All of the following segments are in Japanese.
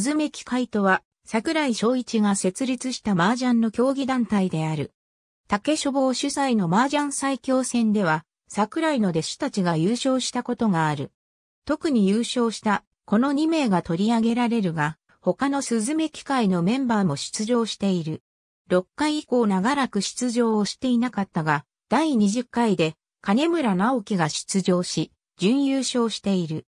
ズメ機会とは、桜井昭一が設立した麻雀の競技団体である。竹書房主催の麻雀最強戦では、桜井の弟子たちが優勝したことがある。特に優勝した、この2名が取り上げられるが、他のズメ機会のメンバーも出場している。6回以降長らく出場をしていなかったが、第20回で金村直樹が出場し、準優勝している。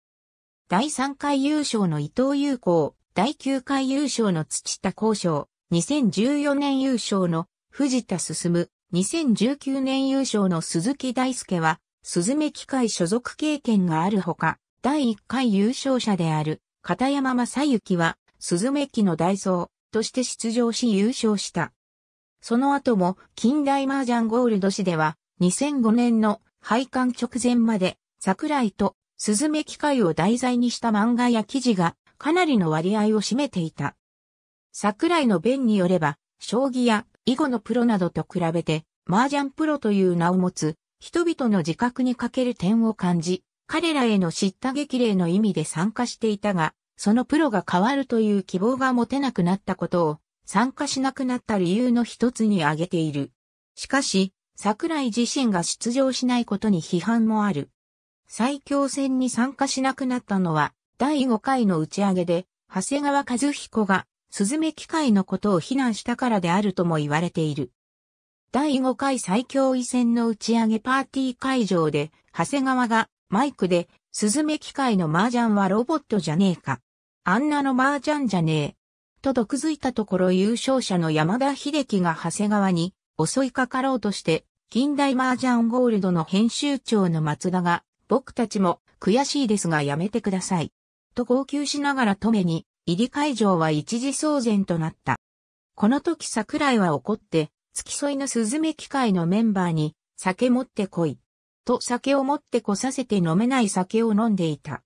第3回優勝の伊藤優子、第9回優勝の土田交渉、2014年優勝の藤田進、2019年優勝の鈴木大輔は、鈴目機械所属経験があるほか、第1回優勝者である片山正幸は、鈴目機のダイソーとして出場し優勝した。その後も近代麻雀ゴールド誌では2005年の廃刊直前まで桜井と鈴目機械を題材にした漫画や記事がかなりの割合を占めていた。桜井の弁によれば、将棋や囲碁のプロなどと比べて、麻雀プロという名を持つ、人々の自覚に欠ける点を感じ、彼らへの叱咤激励の意味で参加していたが、そのプロが変わるという希望が持てなくなったことを、参加しなくなった理由の一つに挙げている。しかし、桜井自身が出場しないことに批判もある。最強戦に参加しなくなったのは、第5回の打ち上げで、長谷川和彦が、スズメ機械のことを非難したからであるとも言われている。第5回最強位戦の打ち上げパーティー会場で、長谷川がマイクで、スズメ機械の麻雀はロボットじゃねえか。あんなの麻雀じゃねえ。と毒づいたところ優勝者の山田秀樹が長谷川に襲いかかろうとして、近代麻雀ゴールドの編集長の松田が、僕たちも悔しいですがやめてください。と号泣しながら止めに、入り会場は一時騒然となった。この時桜井は怒って、付き添いのスズメ機会のメンバーに、酒持ってこい。と酒を持ってこさせて飲めない酒を飲んでいた。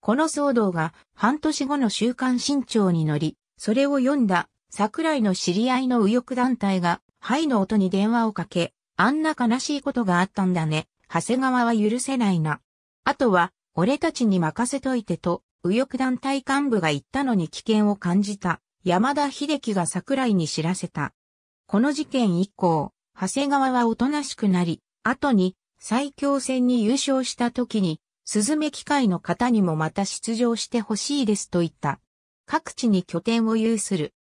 この騒動が半年後の週刊新潮に乗り、それを読んだ桜井の知り合いの右翼団体が、ハイの音に電話をかけ、あんな悲しいことがあったんだね。長谷川は許せないな。あとは、俺たちに任せといてと、右翼団体幹部が言ったのに危険を感じた、山田秀樹が桜井に知らせた。この事件以降、長谷川はおとなしくなり、後に最強戦に優勝した時に、スズメ機械の方にもまた出場してほしいですと言った。各地に拠点を有する。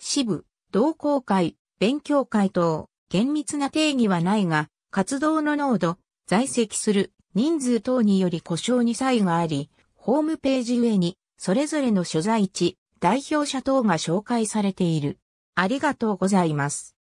支部、同好会、勉強会等、厳密な定義はないが、活動の濃度、在籍する、人数等により故障に差異があり、ホームページ上に、それぞれの所在地、代表者等が紹介されている。ありがとうございます。